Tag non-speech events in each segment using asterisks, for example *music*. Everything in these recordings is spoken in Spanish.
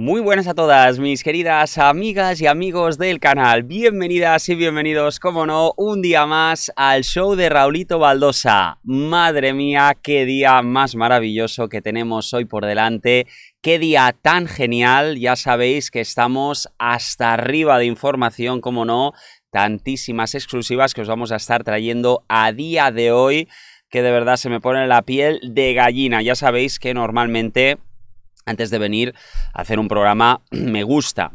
Muy buenas a todas mis queridas amigas y amigos del canal, bienvenidas y bienvenidos, como no, un día más al show de Raulito Baldosa. Madre mía, qué día más maravilloso que tenemos hoy por delante, qué día tan genial, ya sabéis que estamos hasta arriba de información, como no, tantísimas exclusivas que os vamos a estar trayendo a día de hoy que de verdad se me pone la piel de gallina. Ya sabéis que normalmente antes de venir a hacer un programa *clears throat* Me gusta,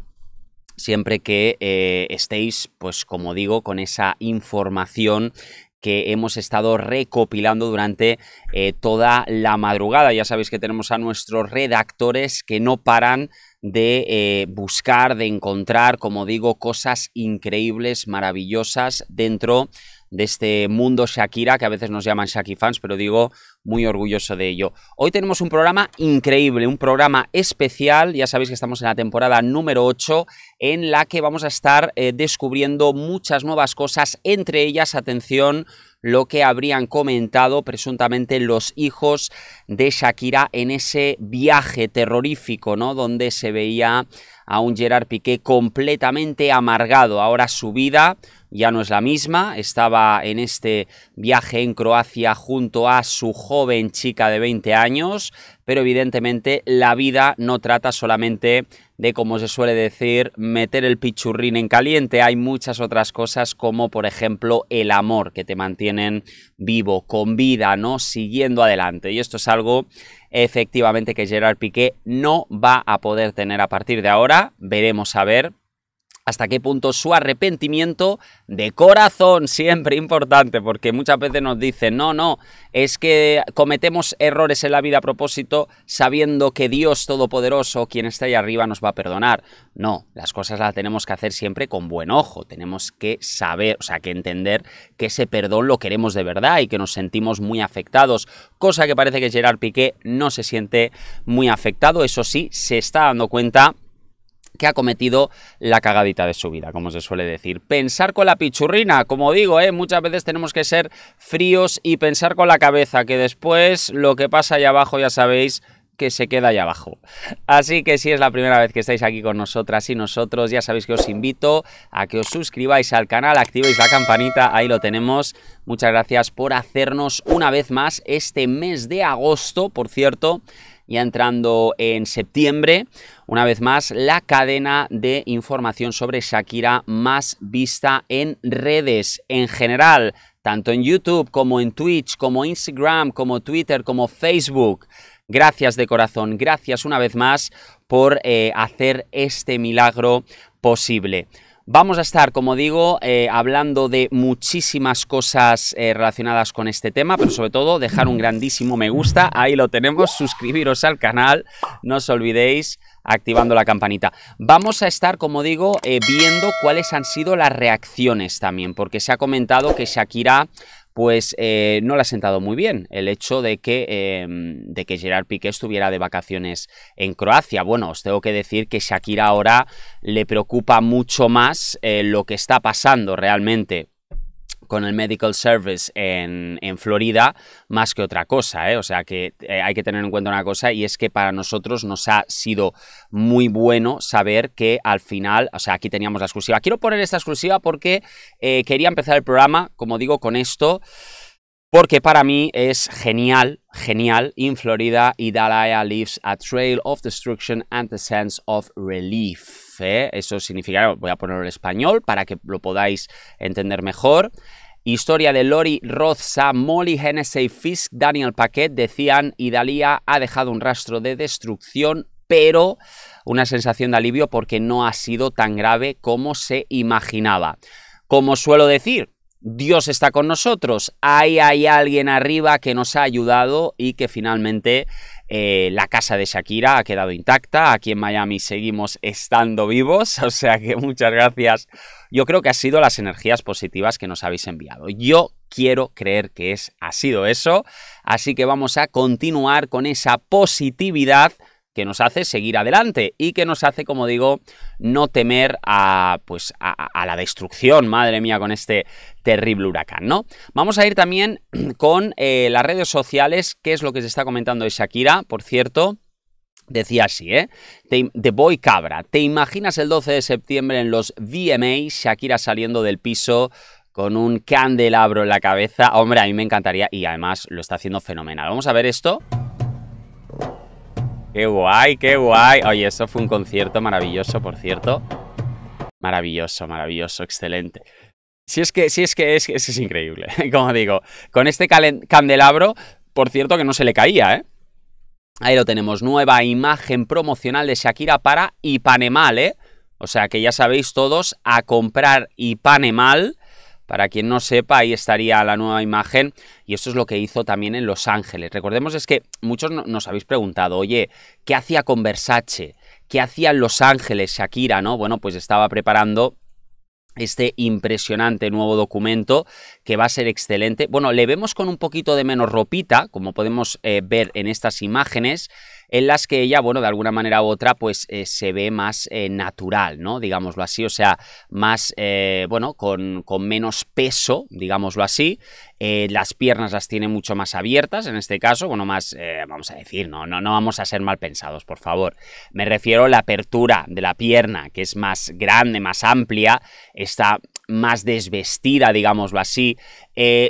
siempre que eh, estéis, pues como digo, con esa información que hemos estado recopilando durante eh, toda la madrugada. Ya sabéis que tenemos a nuestros redactores que no paran de eh, buscar, de encontrar, como digo, cosas increíbles, maravillosas dentro de este mundo Shakira, que a veces nos llaman Shaki fans, pero digo, muy orgulloso de ello. Hoy tenemos un programa increíble, un programa especial, ya sabéis que estamos en la temporada número 8, en la que vamos a estar eh, descubriendo muchas nuevas cosas, entre ellas, atención, lo que habrían comentado presuntamente los hijos de Shakira en ese viaje terrorífico, ¿no? Donde se veía a un Gerard Piqué completamente amargado. Ahora su vida ya no es la misma, estaba en este viaje en Croacia junto a su joven chica de 20 años, pero evidentemente la vida no trata solamente de, como se suele decir, meter el pichurrín en caliente. Hay muchas otras cosas como, por ejemplo, el amor que te mantienen vivo, con vida, ¿no? Siguiendo adelante. Y esto es algo efectivamente que Gerard Piqué no va a poder tener a partir de ahora. Veremos a ver, hasta qué punto su arrepentimiento de corazón, *laughs* siempre importante, porque muchas veces nos dicen, no, no, es que cometemos errores en la vida a propósito sabiendo que Dios Todopoderoso, quien está ahí arriba, nos va a perdonar. No, las cosas las tenemos que hacer siempre con buen ojo, tenemos que saber, o sea, que entender que ese perdón lo queremos de verdad y que nos sentimos muy afectados, cosa que parece que Gerard Piqué no se siente muy afectado, eso sí, se está dando cuenta que ha cometido la cagadita de su vida, como se suele decir. Pensar con la pichurrina, como digo, ¿eh? muchas veces tenemos que ser fríos y pensar con la cabeza, que después lo que pasa allá abajo, ya sabéis, que se queda allá abajo. Así que si es la primera vez que estáis aquí con nosotras y nosotros, ya sabéis que os invito a que os suscribáis al canal, activéis la campanita, ahí lo tenemos. Muchas gracias por hacernos una vez más este mes de agosto, por cierto ya entrando en septiembre, una vez más, la cadena de información sobre Shakira más vista en redes en general, tanto en YouTube como en Twitch, como Instagram, como Twitter, como Facebook. Gracias de corazón, gracias una vez más por eh, hacer este milagro posible. Vamos a estar, como digo, eh, hablando de muchísimas cosas eh, relacionadas con este tema, pero sobre todo dejar un grandísimo me gusta, ahí lo tenemos, *laughs* suscribiros al canal, no os olvidéis activando la campanita. Vamos a estar, como digo, eh, viendo cuáles han sido las reacciones también, porque se ha comentado que Shakira pues eh, no le ha sentado muy bien el hecho de que, em, de que Gerard Piqué estuviera de vacaciones en Croacia. Bueno, os tengo que decir que Shakira ahora le preocupa mucho más eh, lo que está pasando realmente con el Medical Service en, Florida más que otra cosa. ¿eh? O sea que eh, hay que tener en cuenta una cosa y es que para nosotros nos ha sido muy bueno saber que al final, o sea, aquí teníamos la exclusiva. Quiero poner esta exclusiva porque eh, quería empezar el programa, como digo, con esto. Porque para mí es genial, genial. In Florida, Idalia leaves a trail of destruction and the sense of relief eso significa, voy a ponerlo en español para que lo podáis entender mejor. Historia de Lori Rozza, Molly Hennessey Fisk, Daniel Paquet decían y Dalía ha dejado un rastro de destrucción, pero una sensación de alivio porque no ha sido tan grave como se imaginaba. Como suelo decir, Dios está con nosotros. Ahí hay alguien arriba que nos ha ayudado y que finalmente eh, la casa de Shakira ha quedado intacta. Aquí en Miami seguimos estando vivos. *laughs* O sea que muchas gracias. Yo creo que ha sido las energías positivas que nos habéis enviado. Yo quiero creer que es, ha sido eso. Así que vamos a continuar con esa positividad que nos hace seguir adelante y que nos hace, como digo, no temer a, pues, a, la destrucción, madre mía, con este terrible huracán, ¿no? Vamos a ir también *clears throat* con eh, las redes sociales, qué es lo que se está comentando de Shakira, por cierto. Decía así, ¿eh? The Boy Cabra. ¿Te imaginas el 12 de septiembre en los VMAs, Shakira saliendo del piso con un candelabro en la cabeza? Hombre, a mí me encantaría y además lo está haciendo fenomenal. Vamos a ver esto. Qué guay, qué guay. Oye, eso fue un concierto maravilloso, por cierto. Maravilloso, maravilloso, excelente. Si es que, si es que es, es, es increíble. *laughs* Como digo, con este candelabro, por cierto, que no se le caía, ¿eh? Ahí lo tenemos, nueva imagen promocional de Shakira para Ipanemal, ¿eh? O sea que ya sabéis todos, a comprar Ipanemal para quien no sepa, ahí estaría la nueva imagen y esto es lo que hizo también en Los Ángeles. Recordemos es que muchos nos habéis preguntado, oye, ¿qué hacía con Versace? ¿Qué hacía en Los Ángeles Shakira? ¿no? Bueno, pues estaba preparando este impresionante nuevo documento que va a ser excelente. Bueno, le vemos con un poquito de menos ropita, como podemos eh, ver en estas imágenes, en las que ella, bueno, de alguna manera u otra, pues eh, se ve más eh, natural, ¿no? Digámoslo así, o sea, más, eh, bueno, con, menos peso, digámoslo así. las piernas las tiene mucho más abiertas, en este caso, bueno, más, vamos a decir, no, no, no vamos a ser mal pensados, por favor. Me refiero a la apertura de la pierna, que es más grande, más amplia, está más desvestida, digámoslo así,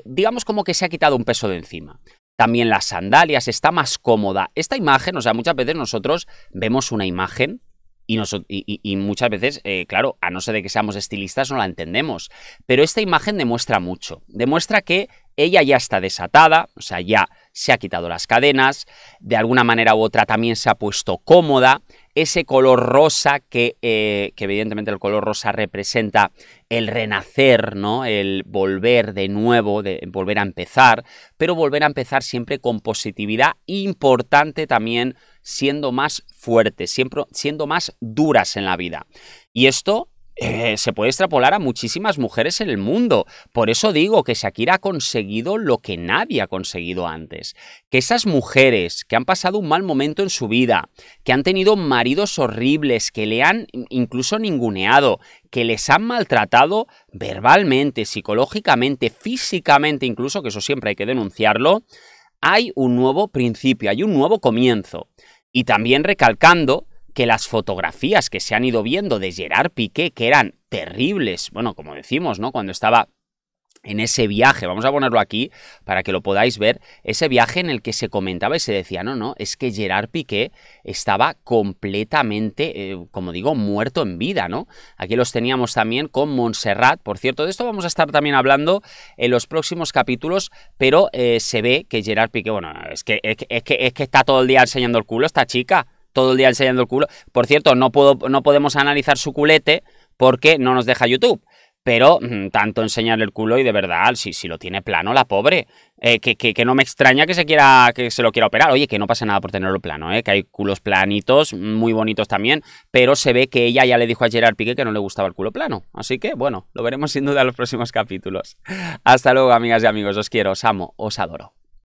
digamos como que se ha quitado un peso de encima también las sandalias, está más cómoda. Esta imagen, o sea, muchas veces nosotros vemos una imagen y, nos, y, muchas veces, eh, claro, a no ser de que seamos estilistas, no la entendemos. Pero esta imagen demuestra mucho. Demuestra que ella ya está desatada, o sea, ya se ha quitado las cadenas, de alguna manera u otra también se ha puesto cómoda. Ese color rosa que, eh, que evidentemente el color rosa representa el renacer, ¿no? El volver de nuevo, de volver a empezar, pero volver a empezar siempre con positividad, importante también siendo más fuertes, siempre siendo más duras en la vida. Y esto eh, se puede extrapolar a muchísimas mujeres en el mundo. Por eso digo que Shakira ha conseguido lo que nadie ha conseguido antes. Que esas mujeres que han pasado un mal momento en su vida, que han tenido maridos horribles, que le han incluso ninguneado, que les han maltratado verbalmente, psicológicamente, físicamente incluso, que eso siempre hay que denunciarlo, hay un nuevo principio, hay un nuevo comienzo. Y también recalcando que las fotografías que se han ido viendo de Gerard Piqué, que eran terribles, bueno, como decimos, ¿no? Cuando estaba en ese viaje, vamos a ponerlo aquí para que lo podáis ver, ese viaje en el que se comentaba y se decía, no, no, es que Gerard Piqué estaba completamente, eh, como digo, muerto en vida, ¿no? Aquí los teníamos también con Montserrat, por cierto, de esto vamos a estar también hablando en los próximos capítulos, pero eh, se ve que Gerard Piqué, bueno, es que, es que, es, que, está todo el día enseñando el culo esta chica, todo el día enseñando el culo. Por cierto, no, puedo, no podemos analizar su culete porque no nos deja YouTube. Pero mm, tanto enseñar el culo y de verdad, si, si lo tiene plano, la pobre. Eh, que, que, no me extraña que se quiera que se lo quiera operar. Oye, que no pasa nada por tenerlo plano, eh, que hay culos planitos, muy bonitos también, pero se ve que ella ya le dijo a Gerard Pique que no le gustaba el culo plano. Así que, bueno, lo veremos sin duda en los próximos capítulos. Hasta luego, amigas y amigos. Os quiero, os amo, os adoro.